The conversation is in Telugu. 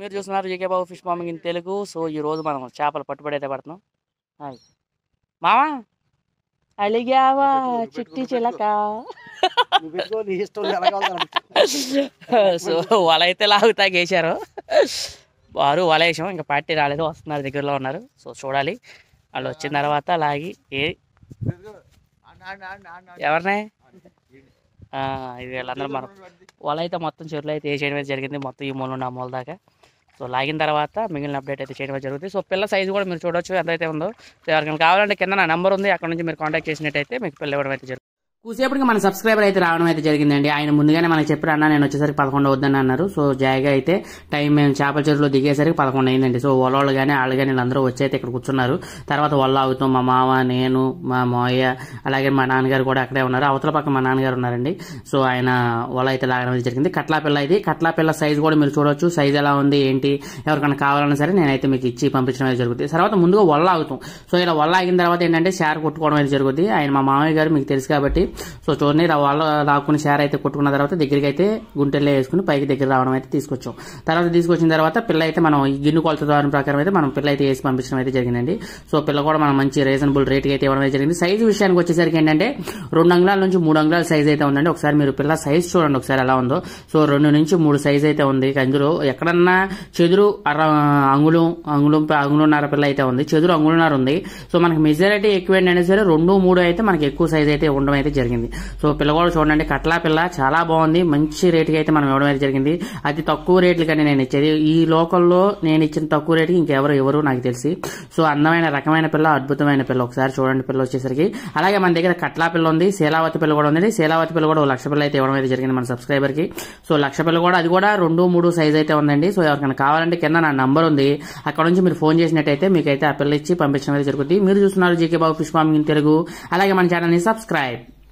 మీరు చూస్తున్నారు JK Babu fish farming in Telugu so ఈరోజు మనం చేపలు పట్టుబడి అయితే పడుతున్నాం హాయ్ మామా అలిగావా చిట్టి చిలక సో వల అయితే లాగుతా గేశారు వారు వాళ్ళ వేసాం ఇంకా పార్టీ రాలేదు వస్తున్నారు దగ్గరలో ఉన్నారు సో చూడాలి వాళ్ళు వచ్చిన తర్వాత లాగి ఏ ఎవరినే ఇది వీళ్ళందరూ మనం వాళ్ళైతే మొత్తం చెరువులు అయితే వేసేయడం జరిగింది మొత్తం ఈ మూలం నా మూల దాకా సో లాగిన తర్వాత మిగిలిన అప్డేట్ అయితే చేయడం జరుగుతుంది సో పిల్ల సైజు కూడా మీరు చూడొచ్చు ఎంతైతే ఉందో ఎవరికైనా కావాలంటే కింద నా నెంబర్ ఉంది అక్కడ నుంచి మీరు కాంటాక్ట్ చేసినట్టయితే మీకు పిల్ల ఇవ్వడం అయితే జరుగుతుంది కూసేపటికి మన సబ్స్క్రైబర్ అయితే రావడం అయితే జరిగిందండి ఆయన ముందుగానే మనకి చెప్పారు అన్న నేను వచ్చేసరికి పదకొండు వద్దని అన్నారు సో జాగా అయితే టైం మేము చేపల చెరువులో దిగేసరికి పదకొండు అయిందండి సో వాళ్ళు కానీ వాళ్ళు కానీ వీళ్ళందరూ వచ్చి అయితే ఇక్కడ కూర్చున్నారు తర్వాత వల్ల అవుతాం మా మామ నేను మా మోయ అలాగే మా నాన్నగారు కూడా అక్కడే ఉన్నారు అవతల పక్క మా నాన్నగారు ఉన్నారండి సో ఆయన వల అయితే లాగడం అయితే జరిగింది కట్లా పిల్ల ఇది కట్లా పిల్ల సైజ్ కూడా మీరు చూడొచ్చు సైజ్ ఎలా ఉంది ఏంటి ఎవరికైనా కావాలన్నా సరే నేనైతే మీకు ఇచ్చి పంపించడం అయితే జరుగుతుంది తర్వాత ముందుగా వల్ల అవుతాం సో ఇలా వల్ల ఆగిన తర్వాత ఏంటంటే షేర్ కొట్టుకోవడం అయితే జరుగుతుంది ఆయన మా మామయ్య గారు మీకు తెలుసు కాబట్టి సో చూడండి వాళ్ళ లాక్కుని షేర్ అయితే కొట్టుకున్న తర్వాత దగ్గరికి అయితే గుంటెల్లో వేసుకుని పైకి దగ్గర రావడం అయితే తీసుకొచ్చాం తర్వాత తీసుకొచ్చిన తర్వాత పిల్ల అయితే మనం గిన్నె కొలత ద్వారా ప్రకారం అయితే మనం పిల్ల అయితే వేసి పంపించడం అయితే జరిగిందండి సో పిల్ల కూడా మనం మంచి రీజనబుల్ రేట్కి అయితే ఇవ్వడం జరిగింది సైజు విషయానికి వచ్చేసరికి ఏంటంటే రెండు అంగుళాల నుంచి మూడు అంగుళాల సైజ్ అయితే ఉందండి ఒకసారి మీరు పిల్ల సైజ్ చూడండి ఒకసారి ఎలా ఉందో సో రెండు నుంచి మూడు సైజ్ అయితే ఉంది అందులో ఎక్కడన్నా చెదురు అర అంగుళం అంగుళం అంగుళన్నర పిల్ల అయితే ఉంది చెదురు అంగుళన్నర ఉంది సో మనకి మెజారిటీ ఎక్కువ ఏంటంటే సరే రెండు మూడు అయితే మనకి ఎక్కువ సైజ్ అయితే ఉండడం అయితే జరిగింది జరిగింది సో పిల్లగోడ చూడండి కట్లా పిల్ల చాలా బాగుంది మంచి రేటుకి అయితే మనం ఇవ్వడం జరిగింది అది తక్కువ రేట్లు కానీ నేను ఇచ్చేది ఈ లోకల్లో నేను ఇచ్చిన తక్కువ రేటుకి ఇంకెవరు ఎవరు నాకు తెలిసి సో అందమైన రకమైన పిల్ల అద్భుతమైన పిల్ల ఒకసారి చూడండి పిల్ల వచ్చేసరికి అలాగే మన దగ్గర కట్లా పిల్ల ఉంది శీలావతి పిల్ల కూడా ఉంది శీలావతి పిల్ల కూడా లక్ష పిల్ల అయితే ఇవ్వడం అయితే జరిగింది మన సబ్స్క్రైబర్ కి సో లక్ష పిల్ల కూడా అది కూడా రెండు మూడు సైజ్ అయితే ఉందండి సో ఎవరికైనా కావాలంటే కింద నా నంబర్ ఉంది అక్కడ నుంచి మీరు ఫోన్ చేసినట్టయితే మీకైతే ఆ పిల్ల ఇచ్చి పంపించడం జరుగుతుంది మీరు చూస్తున్నారు జీకే బాబు ఫిష్ తెలుగు అలాగే మన ని సబ్స్క్రైబ్